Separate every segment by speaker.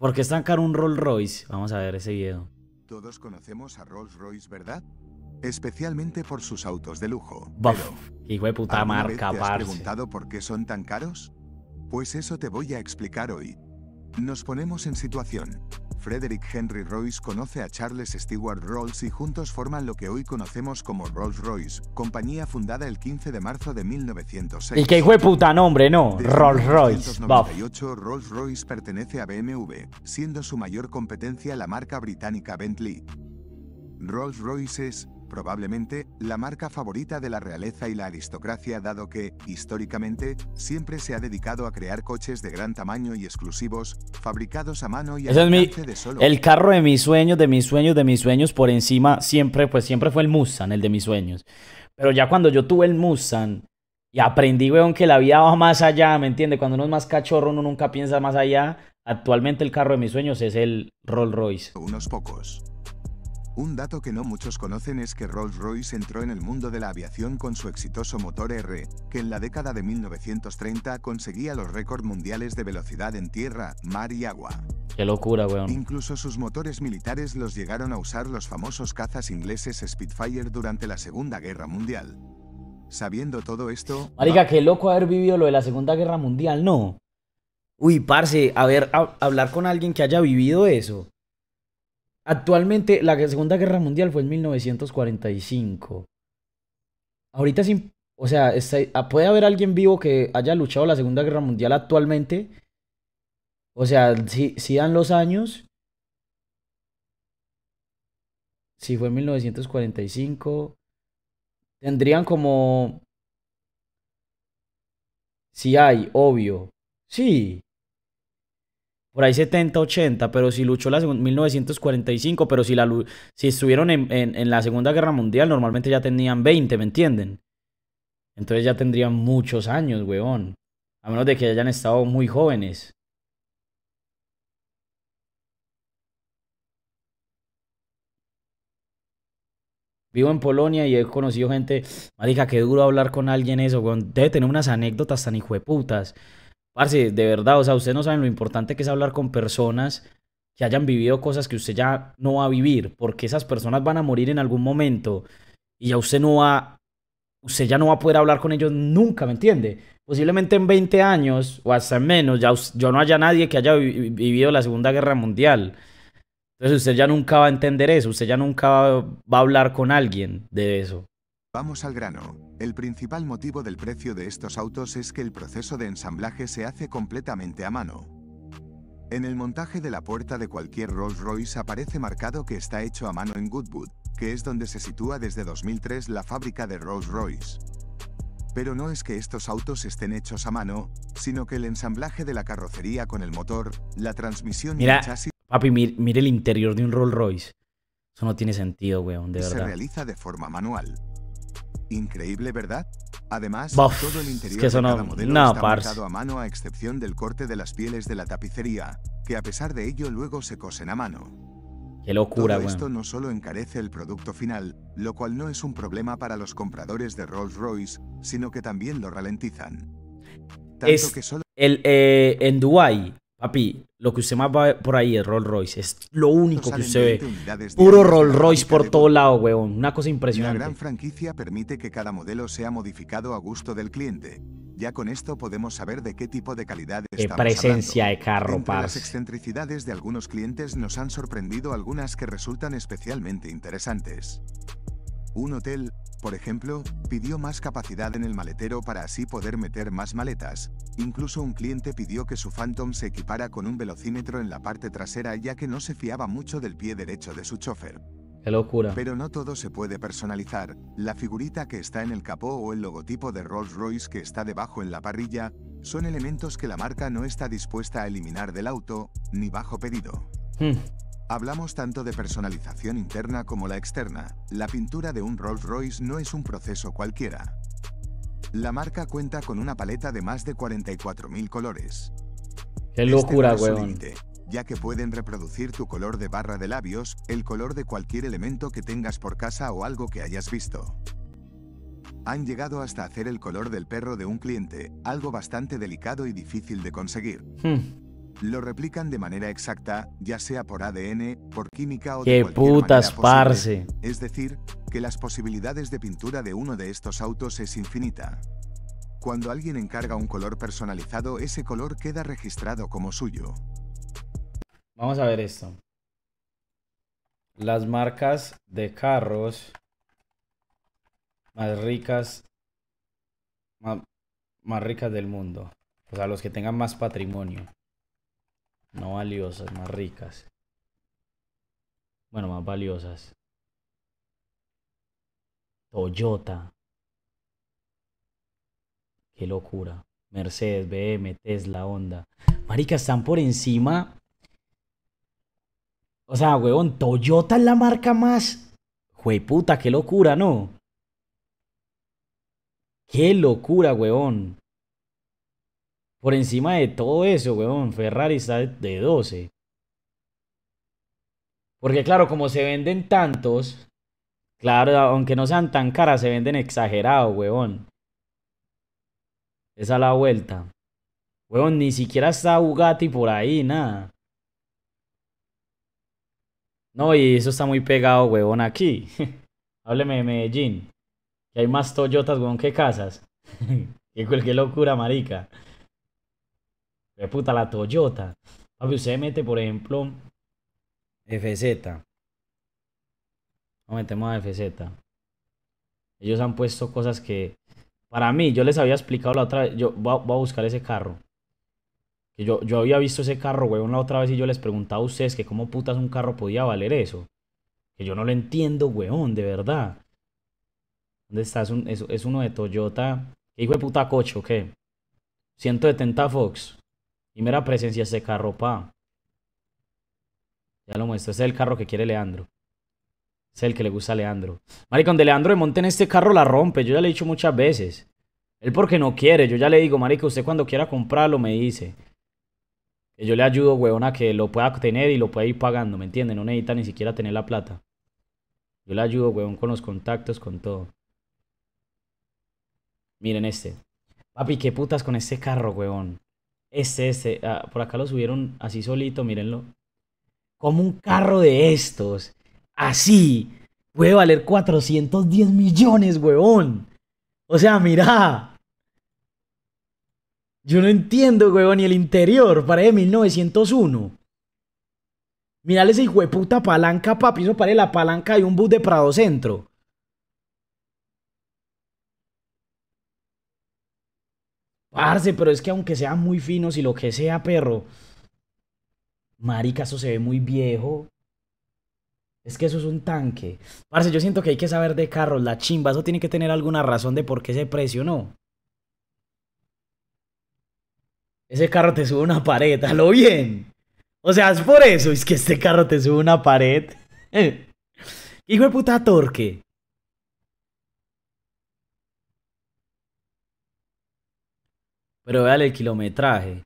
Speaker 1: ¿Por qué caro un Rolls Royce? Vamos a ver ese video.
Speaker 2: Todos conocemos a Rolls Royce, ¿verdad? Especialmente por sus autos de lujo. ¿Y Pero, hijo de puta marca, vez has preguntado por qué son tan caros? Pues eso te voy a explicar hoy. Nos ponemos en situación. Frederick Henry Royce conoce a Charles Stewart Rolls y juntos forman lo que hoy conocemos como Rolls-Royce, compañía fundada el 15 de marzo de 1906. Y que hijo puta
Speaker 1: nombre, ¿no? Rolls-Royce.
Speaker 2: Rolls-Royce pertenece a BMW, siendo su mayor competencia la marca británica Bentley. Rolls-Royce es, probablemente, la marca favorita de la realeza y la aristocracia dado que, históricamente, siempre se ha dedicado a crear coches de gran tamaño y exclusivos, fabricados a mano y Ese es mi, de El
Speaker 1: carro de mis sueños, de mis sueños, de mis sueños, por encima, siempre, pues siempre fue el Musan el de mis sueños. Pero ya cuando yo tuve el Musan y aprendí, weón, que la vida va más allá, ¿me entiende? Cuando uno es más cachorro, uno nunca piensa más allá. Actualmente el carro de mis sueños es el Rolls Royce. Unos
Speaker 2: pocos. Un dato que no muchos conocen es que Rolls-Royce entró en el mundo de la aviación con su exitoso motor R, que en la década de 1930 conseguía los récords mundiales de velocidad en tierra, mar y agua.
Speaker 1: Qué locura, weón.
Speaker 2: Incluso sus motores militares los llegaron a usar los famosos cazas ingleses Spitfire durante la Segunda Guerra Mundial. Sabiendo todo esto... Marica, qué loco haber vivido lo de la Segunda Guerra Mundial, ¿no? Uy, parce, a ver, hablar
Speaker 1: con alguien que haya vivido eso. Actualmente la Segunda Guerra Mundial fue en 1945. Ahorita sí, o sea, ah, puede haber alguien vivo que haya luchado la Segunda Guerra Mundial actualmente. O sea, si, si dan los años. Si fue en 1945. Tendrían como... Si hay, obvio. Sí por ahí 70, 80, pero si luchó la 1945, pero si, la, si estuvieron en, la Segunda Guerra Mundial, normalmente ya tenían 20, ¿me entienden? Entonces ya tendrían muchos años, weón. A menos de que hayan estado muy jóvenes. Vivo en Polonia y he conocido gente. Marica, qué duro hablar con alguien eso, weón. Debe tener unas anécdotas tan de putas si de verdad, o sea, usted no sabe lo importante que es hablar con personas que hayan vivido cosas que usted ya no va a vivir, porque esas personas van a morir en algún momento y ya usted no va, usted ya no va a poder hablar con ellos nunca, ¿me entiende? Posiblemente en 20 años o hasta menos, ya yo no haya nadie que haya vivido la Segunda Guerra Mundial. Entonces usted ya nunca va a entender eso, usted ya nunca va a hablar con alguien de eso.
Speaker 2: Vamos al grano. El principal motivo del precio de estos autos es que el proceso de ensamblaje se hace completamente a mano. En el montaje de la puerta de cualquier Rolls-Royce aparece marcado que está hecho a mano en Goodwood, que es donde se sitúa desde 2003 la fábrica de Rolls-Royce. Pero no es que estos autos estén hechos a mano, sino que el ensamblaje de la carrocería con el motor, la transmisión y el chasis...
Speaker 1: Papi, mire, el interior de un Rolls-Royce. Eso no tiene sentido, weón, de verdad. Se
Speaker 2: realiza de forma manual. Increíble, ¿verdad? Además, todo el interior es de cada modelo está a mano a excepción del corte de las pieles de la tapicería, que a pesar de ello luego se cosen a mano.
Speaker 1: Qué locura, todo esto
Speaker 2: no solo encarece el producto final, lo cual no es un problema para los compradores de Rolls-Royce, sino que también lo ralentizan. Tanto es que solo...
Speaker 1: el, eh, en Dubai, papi, lo que usted más va por ahí es Rolls Royce. Es lo único que usted ve. Puro Rolls Royce por todo lado, weón. Una cosa impresionante. La gran
Speaker 2: franquicia permite que cada modelo sea modificado a gusto del cliente. Ya con esto podemos saber de qué tipo de calidad qué estamos presencia de carro, Las excentricidades de algunos clientes nos han sorprendido algunas que resultan especialmente interesantes. Un hotel, por ejemplo, pidió más capacidad en el maletero para así poder meter más maletas. Incluso un cliente pidió que su Phantom se equipara con un velocímetro en la parte trasera ya que no se fiaba mucho del pie derecho de su chofer. Qué locura. Pero no todo se puede personalizar. La figurita que está en el capó o el logotipo de Rolls-Royce que está debajo en la parrilla son elementos que la marca no está dispuesta a eliminar del auto, ni bajo pedido. Hmm. Hablamos tanto de personalización interna como la externa. La pintura de un Rolls Royce no es un proceso cualquiera. La marca cuenta con una paleta de más de 44.000 colores. ¡Qué este locura, ya que pueden reproducir tu color de barra de labios, el color de cualquier elemento que tengas por casa o algo que hayas visto. Han llegado hasta hacer el color del perro de un cliente, algo bastante delicado y difícil de conseguir. Hmm lo replican de manera exacta, ya sea por ADN, por química o ¡Qué de putas, parce! Es decir, que las posibilidades de pintura de uno de estos autos es infinita. Cuando alguien encarga un color personalizado, ese color queda registrado como suyo. Vamos a ver esto.
Speaker 1: Las marcas de carros más ricas más ricas del mundo. O sea, los que tengan más patrimonio. No valiosas, más ricas. Bueno, más valiosas. Toyota. Qué locura. Mercedes, BM, Tesla, Honda. Marica, están por encima. O sea, huevón, Toyota es la marca más. puta, qué locura, ¿no? Qué locura, huevón. Por encima de todo eso, weón, Ferrari está de 12. Porque claro, como se venden tantos, claro, aunque no sean tan caras, se venden exagerados, weón. Esa es la vuelta. Weón, ni siquiera está Bugatti por ahí, nada. No, y eso está muy pegado, weón, aquí. Hábleme de Medellín. Que hay más Toyotas, weón, que casas. Que qué locura, marica. De puta, la Toyota. Papi, usted mete, por ejemplo, FZ. No metemos a FZ. Ellos han puesto cosas que, para mí, yo les había explicado la otra vez. Yo voy a, buscar ese carro. Que yo, yo había visto ese carro, weón, la otra vez y yo les preguntaba a ustedes que cómo putas un carro podía valer eso. Que yo no lo entiendo, weón, de verdad. ¿Dónde está? Es, uno de Toyota. ¿Qué hijo de puta coche o qué? 170 Fox. Y mera presencia ese carro, pa. Ya lo muestro. Ese es el carro que quiere Leandro. Ese es el que le gusta a Leandro. Maricón, de Leandro le Monte en este carro la rompe. Yo ya le he dicho muchas veces. Él porque no quiere. Yo ya le digo, que usted cuando quiera comprarlo me dice. Que yo le ayudo, weón, a que lo pueda tener y lo pueda ir pagando, ¿me entiende? No necesita ni siquiera tener la plata. Yo le ayudo, weón, con los contactos, con todo. Miren este. Papi, qué putas con este carro, weón. Este, este, ah, por acá lo subieron así solito, mírenlo. Como un carro de estos, así, puede valer 410 millones, huevón. O sea, mira. Yo no entiendo, huevón, ni el interior, parece de 1901. Mirale ese hijo puta palanca, papi, eso parece la palanca de un bus de Prado Centro. Parce, pero es que aunque sean muy finos y lo que sea, perro. Marica, eso se ve muy viejo. Es que eso es un tanque. Parce, yo siento que hay que saber de carros, la chimba. Eso tiene que tener alguna razón de por qué se presionó. Ese carro te sube una pared, halo bien. O sea, es por eso, es que este carro te sube una pared. Hijo de puta torque. Pero vean el kilometraje.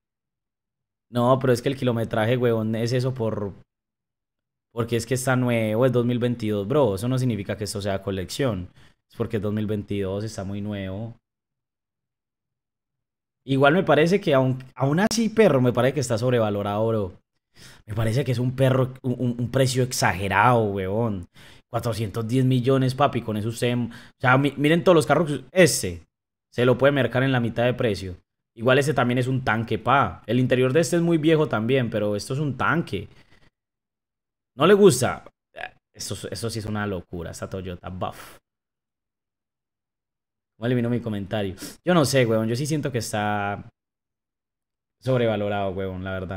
Speaker 1: No, pero es que el kilometraje, huevón, es eso por. Porque es que está nuevo, es 2022, bro. Eso no significa que esto sea colección. Es porque es 2022 está muy nuevo. Igual me parece que, aun, aún así, perro, me parece que está sobrevalorado, bro. Me parece que es un perro, un, precio exagerado, weón. 410 millones, papi, con eso sem. O sea, miren todos los carros. ese se lo puede mercar en la mitad de precio. Igual ese también es un tanque, pa. El interior de este es muy viejo también, pero esto es un tanque. No le gusta. Eso, eso sí es una locura, esta Toyota buff. ¿Cómo eliminó mi comentario? Yo no sé, weón. Yo sí siento que está sobrevalorado, weón, la verdad.